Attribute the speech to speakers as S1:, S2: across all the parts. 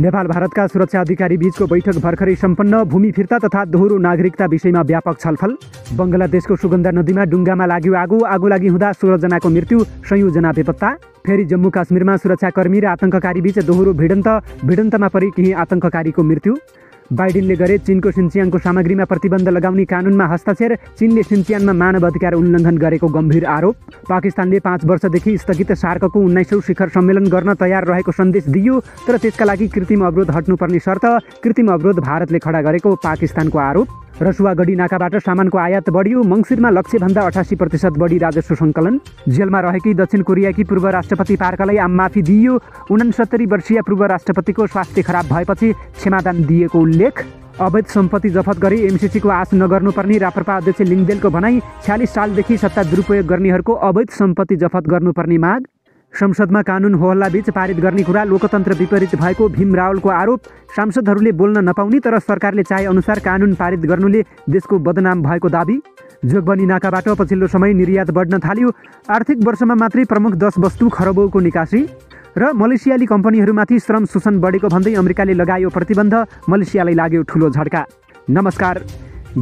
S1: नेपाल भारतका सुरक्षा अधिकारी बीचको बैठक भर्खरै सम्पन्न भूमि फिर्ता तथा दोहोरो नागरिकता विषयमा व्यापक छलफल बङ्गलादेशको सुगन्धा नदीमा डुङ्गामा लाग्यो आगो आगो लागि हुँदा सोह्रजनाको मृत्यु सयौँजना बेपत्ता फेरि जम्मू काश्मीरमा सुरक्षाकर्मी र आतङ्ककारी बीच दोहोरो भिडन्त भिडन्तमा परि केही आतङ्ककारीको मृत्यु बाइडेनले गरे चिनको सिन्चियाङको सामग्रीमा प्रतिबन्ध लगाउने कानुनमा हस्ताक्षर चिनले सिन्चियाङमा मानव अधिकार उल्लङ्घन गरेको गम्भीर आरोप पाकिस्तानले पाँच वर्षदेखि स्थगित सार्कको उन्नाइसौँ शिखर सम्मेलन गर्न तयार रहेको सन्देश दियो तर त्यसका लागि कृत्रिम अवरोध हट्नुपर्ने शर्त कृत्रिम अवरोध भारतले खडा गरेको पाकिस्तानको आरोप रसुवागढी नाकाबाट सामानको आयात बढ्यो मङ्सिरमा लक्ष्यभन्दा अठासी प्रतिशत बढी राजस्व सङ्कलन जेलमा रहेकी दक्षिण कोरियाकी पूर्व राष्ट्रपति पार्कलाई आममाफी माफी दिइयो उनसत्तरी वर्षीय पूर्व राष्ट्रपतिको स्वास्थ्य खराब भएपछि क्षमादान दिएको उल्लेख अवैध सम्पत्ति जफत गरी एमसिसीको आश नगर्नुपर्ने राप्रपा अध्यक्ष लिङ्गदेलको भनाई छ्यालिस सालदेखि सत्ता दुरुपयोग गर्नेहरूको अवैध सम्पत्ति जफत गर्नुपर्ने माग संसदमा कानुन होहल्लाबीच पारित गर्ने कुरा लोकतन्त्र विपरीत भएको भीम रावलको आरोप सांसदहरूले बोल्न नपाउने तर सरकारले चाहे अनुसार कानुन पारित गर्नुले देशको बदनाम भएको दावी जोगबनी नाकाबाट पछिल्लो समय निर्यात बढ्न थाल्यो आर्थिक वर्षमा मात्रै प्रमुख दस वस्तु खरबौको निकासी र मलेसियाली कम्पनीहरूमाथि श्रम शोषण बढेको भन्दै अमेरिकाले लगायो प्रतिबन्ध मलेसियालाई लाग्यो ठुलो झड्का नमस्कार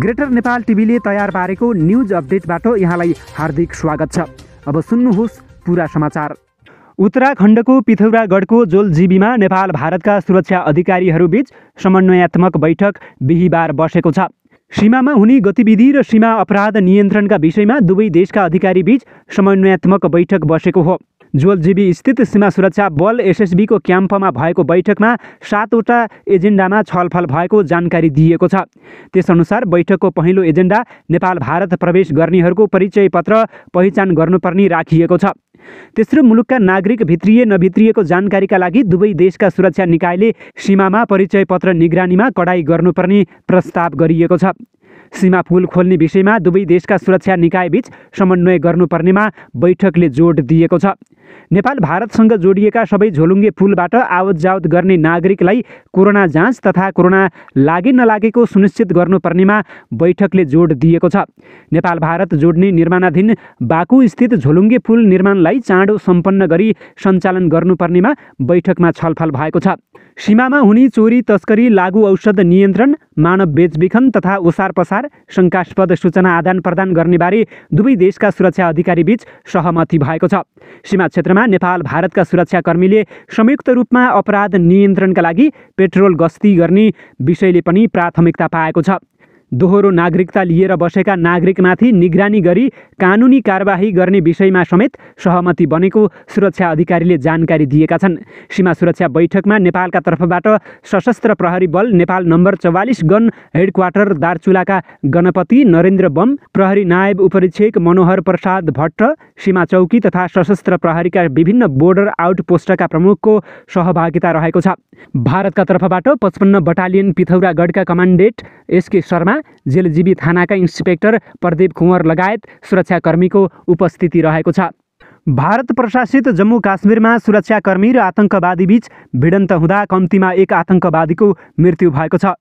S1: ग्रेटर नेपाल टिभीले तयार पारेको न्युज अपडेटबाट यहाँलाई हार्दिक स्वागत छ अब सुन्नुहोस् पुरा समाचार उत्तराखण्डको पिथौरागढको जोलजीबीमा नेपाल भारतका सुरक्षा अधिकारीहरूबीच समन्वयात्मक बैठक बिहिबार बसेको छ सीमामा हुने गतिविधि र सीमा अपराध नियन्त्रणका विषयमा दुवै देशका अधिकारीबीच समन्वयात्मक बैठक बसेको हो जोलजीबी स्थित सीमा सुरक्षा बल एसएसबीको क्याम्पमा भएको बैठकमा सातवटा एजेन्डामा छलफल भएको जानकारी दिएको छ त्यसअनुसार बैठकको पहिलो एजेन्डा नेपाल भारत प्रवेश गर्नेहरूको परिचय पत्र पहिचान गर्नुपर्ने राखिएको छ तेस्रो मुलुकका नागरिक भित्रिए नभित्रिएको जानकारीका लागि दुवै देशका सुरक्षा निकायले सीमामा परिचय पत्र निगरानीमा कडाई गर्नुपर्ने प्रस्ताव गरिएको छ सीमा पुल खोल्ने विषयमा दुवै देशका सुरक्षा निकायबीच समन्वय गर्नुपर्नेमा बैठकले जोड दिएको छ नेपाल भारतसँग जोडिएका सबै झोलुङ्गे पुलबाट आवत जावत गर्ने नागरिकलाई कोरोना जाँच तथा कोरोना लागे नलागेको सुनिश्चित गर्नुपर्नेमा बैठकले जोड दिएको छ नेपाल भारत जोड्ने निर्माणाधीन बाकु स्थित झोलुङ्गे पुल निर्माणलाई चाँडो सम्पन्न गरी सञ्चालन गर्नुपर्नेमा बैठकमा छलफल भएको छ सीमामा हुने चोरी तस्करी लागु औषध नियन्त्रण मानव बेचबिखन तथा ओसार पसार शङ्कास्पद सूचना आदान प्रदान गर्नेबारे दुवै देशका सुरक्षा अधिकारीबीच सहमति भएको छ सीमा क्षेत्रमा नेपाल भारतका सुरक्षाकर्मीले संयुक्त रूपमा अपराध नियन्त्रणका लागि पेट्रोल गस्ती गर्ने विषयले पनि प्राथमिकता पाएको छ दोहोरो नागरिकता लिएर बसेका नागरिकमाथि निगरानी गरी कानुनी कारवाही गर्ने विषयमा समेत सहमति बनेको सुरक्षा अधिकारीले जानकारी दिएका छन् सीमा सुरक्षा बैठकमा नेपालका तर्फबाट सशस्त्र प्रहरी बल नेपाल नम्बर चौवालिस गन हेडक्वार्टर दार्चुलाका गणपति नरेन्द्र बम प्रहरी नायब उपरीक्षक मनोहर प्रसाद भट्ट सीमा चौकी तथा सशस्त्र प्रहरीका विभिन्न बोर्डर आउटपोस्टका प्रमुखको सहभागिता रहेको छ भारतका तर्फबाट पचपन्न बटालियन पिथौरागढका कमान्डेन्ट एसके शर्मा कार्यक्रममा जेलजीवी थानाका इन्सपेक्टर प्रदीप कुँवर लगायत सुरक्षाकर्मीको उपस्थिति रहेको छ भारत प्रशासित जम्मू काश्मीरमा सुरक्षाकर्मी र आतङ्कवादीबीच भिडन्त हुँदा कम्तीमा एक आतङ्कवादीको मृत्यु भएको छ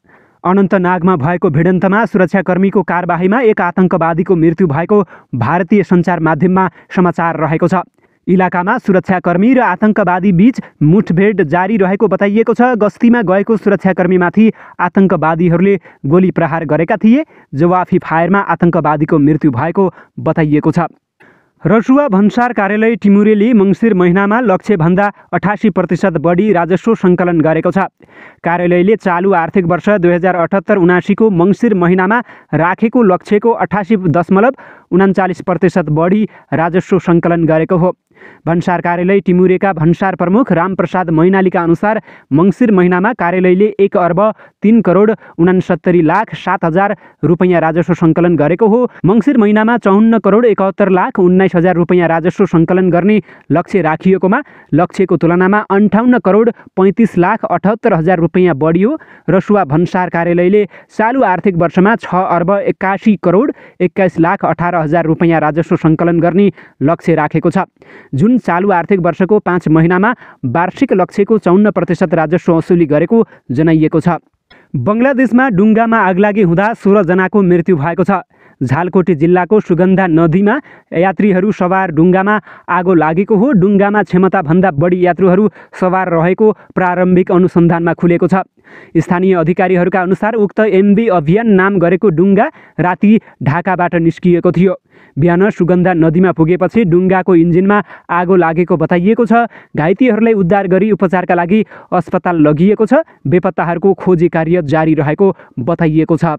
S1: अनन्तनागमा भएको भिडन्तमा सुरक्षाकर्मीको कारबाहीमा एक आतङ्कवादीको मृत्यु भएको भारतीय सञ्चार माध्यममा समाचार रहेको छ इलाकामा सुरक्षाकर्मी र आतङ्कवादी बीच मुठभेड जारी रहेको बताइएको छ गस्तीमा गएको सुरक्षाकर्मीमाथि आतङ्कवादीहरूले गोली प्रहार गरेका थिए जवाफी फायरमा आतङ्कवादीको मृत्यु भएको बताइएको छ रसुवा भन्सार कार्यालय टिमुरेले मङ्सिर महिनामा लक्ष्यभन्दा अठासी प्रतिशत बढी राजस्व सङ्कलन गरेको छ कार्यालयले चालु आर्थिक वर्ष दुई हजार अठहत्तर उनासीको मङ्सिर महिनामा राखेको लक्ष्यको अठासी दशमलव उनान्चालिस प्रतिशत बढी राजस्व सङ्कलन गरेको हो भन्सार कार्यालय टिमुरेका भन्सार प्रमुख रामप्रसाद मैनालीका अनुसार मङ्सिर महिनामा कार्यालयले एक अर्ब तिन करोड उनासत्तरी लाख सात हजार रुपैयाँ राजस्व सङ्कलन गरेको हो मङ्सिर महिनामा चौन्न करोड एकहत्तर लाख उन्नाइस हजार रुपैयाँ राजस्व सङ्कलन गर्ने लक्ष्य राखिएकोमा लक्ष्यको तुलनामा अन्ठाउन्न करोड पैँतिस लाख अठहत्तर हजार रुपैयाँ बढियो रसुवा भन्सार कार्यालयले चालु आर्थिक वर्षमा छ अर्ब एक्कासी करोड एक्काइस लाख अठार हजार रुपैयाँ राजस्व सङ्कलन गर्ने लक्ष्य राखेको छ जुन चालु आर्थिक वर्षको पाँच महिनामा वार्षिक लक्ष्यको चौन्न प्रतिशत राजस्व वसुली गरेको जनाइएको छ बङ्गलादेशमा डुङ्गामा आगलागी हुँदा सोह्रजनाको मृत्यु भएको छ झालकोटी जिल्लाको सुगन्धा नदीमा यात्रीहरू सवार डुङ्गामा आगो लागेको हो डुङ्गामा क्षमताभन्दा बढी यात्रुहरू सवार रहेको प्रारम्भिक अनुसन्धानमा खुलेको छ स्थानीय अधिकारीहरूका अनुसार उक्त एमबी अभियान नाम गरेको डुङ्गा राति ढाकाबाट निस्किएको थियो बिहान सुगन्धा नदीमा पुगेपछि डुङ्गाको इन्जिनमा आगो लागेको बताइएको छ घाइतेहरूलाई उद्धार गरी उपचारका लागि अस्पताल लगिएको छ बेपत्ताहरूको खोजी कार्य जारी रहेको बताइएको छ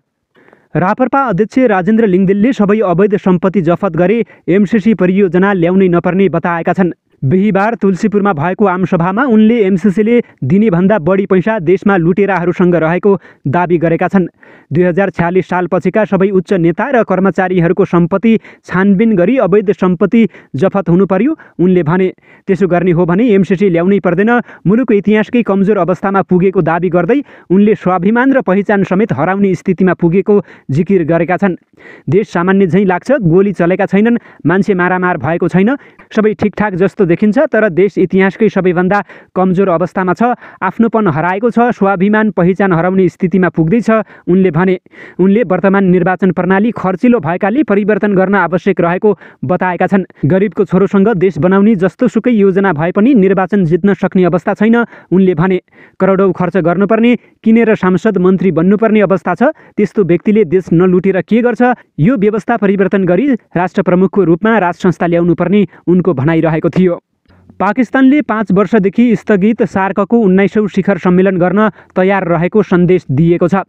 S1: रापरपा अध्यक्ष राजेन्द्र लिङ्गदेलले सबै अवैध सम्पत्ति जफत गरे एमसिसी परियोजना ल्याउनै नपर्ने बताएका छन् बिहिबार तुलसीपुरमा भएको आमसभामा उनले एमसिसीले दिनेभन्दा बढी पैसा देशमा लुटेराहरूसँग रहेको दावी गरेका छन् दुई हजार छ्यालिस सालपछिका सबै उच्च नेता र कर्मचारीहरूको सम्पत्ति छानबिन गरी अवैध सम्पत्ति जफत हुनु पर्यो उनले भने त्यसो गर्ने हो भने एमसिसी ल्याउनै पर्दैन मुलुक इतिहासकै कमजोर अवस्थामा पुगेको दावी गर्दै उनले स्वाभिमान र पहिचान समेत हराउने स्थितिमा पुगेको जिकिर गरेका छन् देश सामान्य झैँ लाग्छ गोली चलेका छैनन् मान्छे मारामार भएको छैन सबै ठिकठाक जस्तो देखिन्छ तर देश इतिहासकै सबैभन्दा कमजोर अवस्थामा छ आफ्नोपन हराएको छ स्वाभिमान पहिचान हराउने स्थितिमा पुग्दैछ उनले भने उनले वर्तमान निर्वाचन प्रणाली खर्चिलो भएकाले परिवर्तन गर्न आवश्यक रहेको बताएका छन् गरिबको छोरोसँग देश बनाउने जस्तो सुकै योजना भए पनि निर्वाचन जित्न सक्ने अवस्था छैन उनले भने करोडौँ खर्च गर्नुपर्ने किनेर सांसद मन्त्री बन्नुपर्ने अवस्था छ त्यस्तो व्यक्तिले देश नलुटेर के गर्छ यो व्यवस्था परिवर्तन गरी राष्ट्र प्रमुखको रूपमा राज संस्था ल्याउनुपर्ने उनको भनाइरहेको थियो पाकिस्तानले पाँच वर्षदेखि स्थगित सार्कको उन्नाइसौँ शिखर सम्मेलन गर्न तयार रहेको सन्देश दिएको छ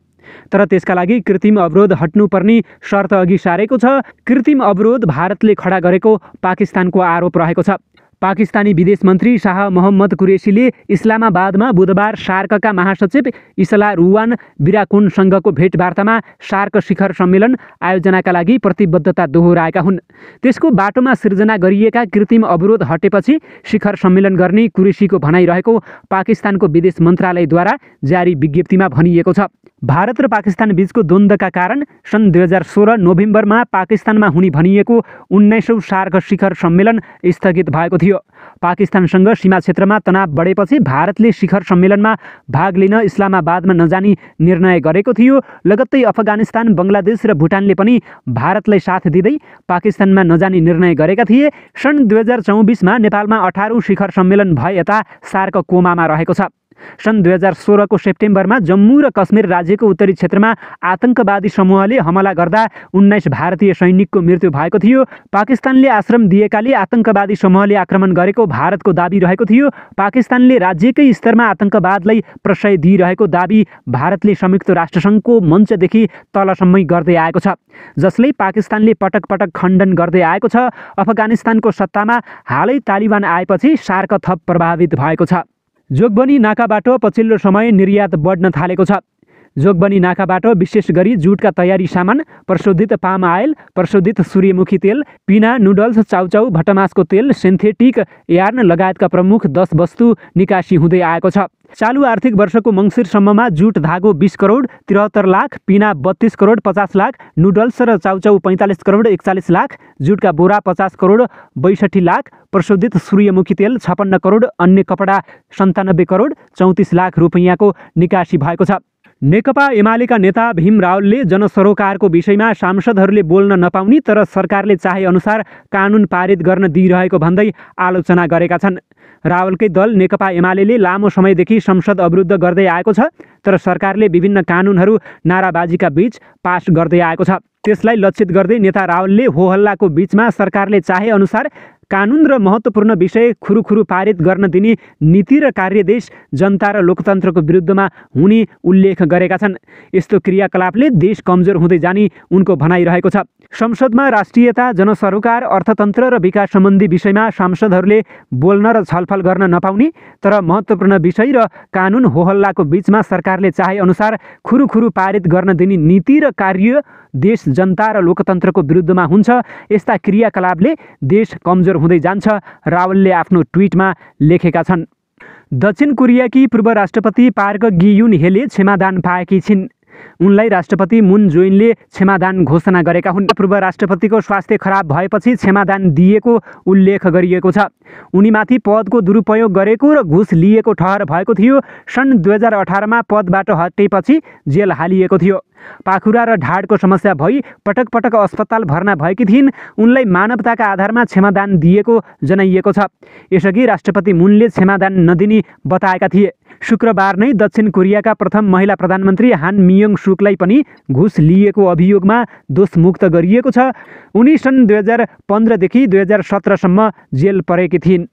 S1: तर त्यसका लागि कृत्रिम अवरोध हट्नुपर्ने शर्त अघि सारेको छ कृत्रिम अवरोध भारतले खडा गरेको पाकिस्तानको आरोप रहेको छ पाकिस्तानी विदेश मन्त्री शाह मोहम्मद कुरेसीले इस्लामाबादमा बुधबार सार्कका महासचिव इसला रुवान बिराकुनसँगको भेटवार्तामा सार्क शिखर सम्मेलन आयोजनाका लागि प्रतिबद्धता दोहोऱ्याएका हुन् त्यसको बाटोमा सिर्जना गरिएका कृत्रिम अवरोध हटेपछि शिखर सम्मेलन गर्ने कुरेसीको भनाइ रहेको पाकिस्तानको विदेश मन्त्रालयद्वारा जारी विज्ञप्तिमा भनिएको छ भारत र पाकिस्तान बीचको द्वन्द्वका कारण सन् दुई हजार सोह्र नोभेम्बरमा पाकिस्तानमा हुने भनिएको उन्नाइसौँ सार्क शिखर सम्मेलन स्थगित भएको थियो पाकिस्तानसँग सीमा क्षेत्रमा तनाव बढेपछि भारतले शिखर सम्मेलनमा भाग लिन इस्लामाबादमा नजाने निर्णय गरेको थियो लगत्तै अफगानिस्तान बङ्गलादेश र भुटानले पनि भारतलाई साथ दिँदै पाकिस्तानमा नजाने निर्णय गरेका थिए सन् दुई हजार चौबिसमा नेपालमा अठारौँ शिखर सम्मेलन भए यता सार्क कोमामा रहेको छ सन् दुई हजार सोह्रको सेप्टेम्बरमा जम्मू र कश्मीर राज्यको उत्तरी क्षेत्रमा आतङ्कवादी समूहले हमला गर्दा उन्नाइस भारतीय सैनिकको मृत्यु भएको थियो पाकिस्तानले आश्रम दिएकाले आतङ्कवादी समूहले आक्रमण गरेको भारतको दावी रहेको थियो पाकिस्तानले राज्यकै स्तरमा आतङ्कवादलाई प्रशय दिइरहेको दावी भारतले संयुक्त राष्ट्रसङ्घको मञ्चदेखि तलसम्मै गर्दै आएको छ जसले पाकिस्तानले पटक पटक खण्डन गर्दै आएको छ अफगानिस्तानको सत्तामा हालै तालिबान आएपछि सार्क थप प्रभावित भएको छ जोगबनी नाकाबाट पछिल्लो समय निर्यात बढ्न थालेको छ जोगबनी नाकाबाट विशेष गरी जुटका तयारी सामान प्रशोधित पाम आयल प्रशोधित सूर्यमुखी तेल पिना नुडल्स चाउचाउ भटमासको तेल सिन्थेटिक यार्न लगायतका प्रमुख दस वस्तु निकासी हुँदै आएको छ चालु आर्थिक वर्षको मङ्सिरसम्ममा जुट धागो बिस करोड त्रिहत्तर लाख पिना बत्तिस करोड पचास लाख नुडल्स र चाउचाउ पैँतालिस करोड एकचालिस लाख जुटका बोरा पचास करोड बैसठी लाख प्रशोधित सूर्यमुखी तेल छपन्न करोड अन्य कपडा सन्तानब्बे करोड चौतिस लाख रुपियाँको निकासी भएको छ नेकपा एमालेका नेता भीम रावलले जनसरोकारको विषयमा सांसदहरूले बोल्न नपाउने तर सरकारले चाहेअनुसार कानुन पारित गर्न दिइरहेको भन्दै आलोचना गरेका छन् रावलकै दल नेकपा एमाले लामो समयदेखि संसद अवरुद्ध गर्दै आएको छ तर सरकारले विभिन्न कानुनहरू नाराबाजीका बीच पास गर्दै आएको छ त्यसलाई लक्षित गर्दै नेता रावलले होहल्लाको बीचमा सरकारले चाहेअनुसार कानुन र महत्त्वपूर्ण विषय खुरुखुरु पारित गर्न दिने नीति र कार्यदेश जनता र लोकतन्त्रको विरुद्धमा हुने उल्लेख गरेका छन् यस्तो क्रियाकलापले देश कमजोर हुँदै जाने उनको भनाइरहेको छ संसदमा राष्ट्रियता जनसरोकार अर्थतन्त्र र विकास सम्बन्धी विषयमा सांसदहरूले बोल्न र छलफल गर्न नपाउने तर महत्त्वपूर्ण विषय र कानुन होहल्लाको बिचमा सरकारले चाहेअनुसार खुरुखुरु पारित गर्न दिने नीति र कार्य देश जनता र लोकतन्त्रको विरुद्धमा हुन्छ यस्ता क्रियाकलापले देश कमजोर कमजोर हुँदै जान्छ रावलले आफ्नो ट्विटमा लेखेका छन् दक्षिण कोरियाकी पूर्व राष्ट्रपति पार्क गियुन हेले क्षमादान पाएकी छिन् उनलाई राष्ट्रपति मुन जोइनले क्षमादान घोषणा गरेका हुन् पूर्व राष्ट्रपतिको स्वास्थ्य खराब भएपछि क्षमादान दिएको उल्लेख गरिएको छ उनीमाथि पदको दुरुपयोग गरेको र घुस लिएको ठहर भएको थियो सन् दुई हजार अठारमा पदबाट हटेपछि जेल हालिएको थियो पाखुरा र ढाडको समस्या भई पटक पटक अस्पताल भर्ना भएकी थिइन् उनलाई मानवताका आधारमा क्षमादान दिएको जनाइएको छ यसअघि राष्ट्रपति मुनले क्षमादान नदिने बताएका थिए शुक्रबार नै दक्षिण कोरियाका प्रथम महिला प्रधानमन्त्री हान मियोङ सुकलाई पनि घुस लिएको अभियोगमा दोषमुक्त गरिएको छ उनी सन् दुई हजार पन्ध्रदेखि दुई हजार सत्रसम्म जेल परेकी थिइन्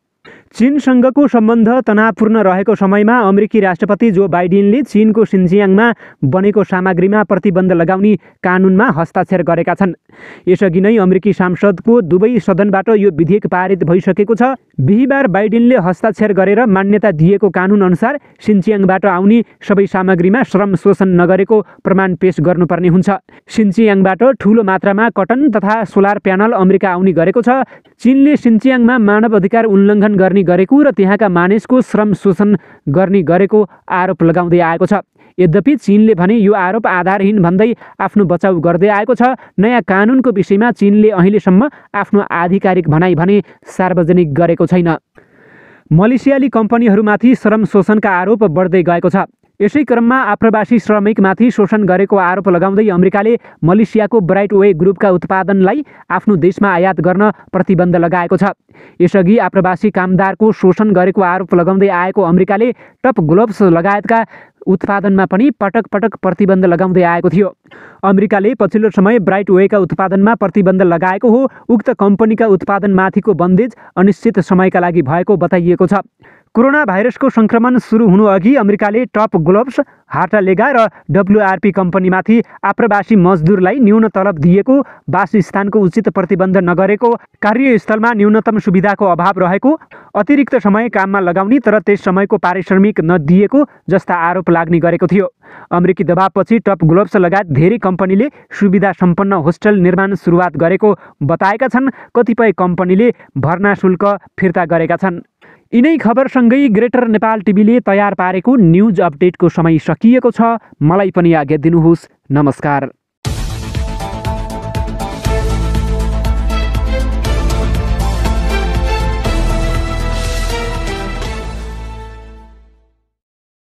S1: चीनसँगको सम्बन्ध तनावपूर्ण रहेको समयमा अमेरिकी राष्ट्रपति जो बाइडेनले चीनको सिन्जियाङमा बनेको सामग्रीमा प्रतिबन्ध लगाउने कानुनमा हस्ताक्षर गरेका छन् यसअघि नै अमेरिकी सांसदको दुवै सदनबाट यो विधेयक पारित भइसकेको छ बिहिबार बाइडेनले हस्ताक्षर गरेर मान्यता दिएको अनुसार सिन्चियाङबाट आउने सबै सामग्रीमा श्रम शोषण नगरेको प्रमाण पेश गर्नुपर्ने हुन्छ सिन्चियाङबाट ठुलो मात्रामा कटन तथा सोलर प्यानल अमेरिका आउने गरेको छ चीनले सिन्चियाङमा मानव अधिकार उल्लङ्घन शोषण गर्ने गरेको र त्यहाँका मानिसको श्रम शोषण गर्ने गरेको आरोप लगाउँदै आएको छ यद्यपि चिनले भने यो आरोप आधारहीन भन्दै आफ्नो बचाउ गर्दै आएको छ नयाँ कानुनको विषयमा चिनले अहिलेसम्म आफ्नो आधिकारिक भनाइ भने सार्वजनिक गरेको छैन मलेसियाली कम्पनीहरूमाथि श्रम शोषणका आरोप बढ्दै गएको छ यसै क्रममा आप्रवासी श्रमिकमाथि शोषण गरेको आरोप लगाउँदै अमेरिकाले मलेसियाको ब्राइट वे ग्रुपका उत्पादनलाई आफ्नो देशमा आयात गर्न प्रतिबन्ध लगाएको छ यसअघि आप्रवासी कामदारको शोषण गरेको आरोप लगाउँदै आएको अमेरिकाले टप ग्लोभ्स लगायतका उत्पादनमा पनि पटक पटक प्रतिबन्ध लगाउँदै आएको थियो अमेरिकाले पछिल्लो समय ब्राइट वेका उत्पादनमा प्रतिबन्ध लगाएको हो उक्त कम्पनीका उत्पादनमाथिको बन्देज अनिश्चित समयका लागि भएको बताइएको छ कोरोना भाइरसको सङ्क्रमण सुरु हुनुअघि अमेरिकाले टप ग्लोभ्स हाटालेगा र डब्लुआरपी कम्पनीमाथि आप्रवासी मजदुरलाई न्यून तलब दिएको वासस्थानको उचित प्रतिबन्ध नगरेको कार्यस्थलमा न्यूनतम सुविधाको अभाव रहेको अतिरिक्त समय काममा लगाउने तर त्यस समयको पारिश्रमिक नदिएको जस्ता आरोप लाग्ने गरेको थियो अमेरिकी दबावपछि टप ग्लोभ्स लगायत धेरै कम्पनीले सुविधा सम्पन्न होस्टेल निर्माण सुरुवात गरेको बताएका छन् कतिपय कम्पनीले भर्ना शुल्क फिर्ता गरेका छन् यिनै खबरसँगै ग्रेटर नेपाल टिभीले तयार पारेको न्युज अपडेटको समय सकिएको छ मलाई पनि आज्ञा दिनुहोस् नमस्कार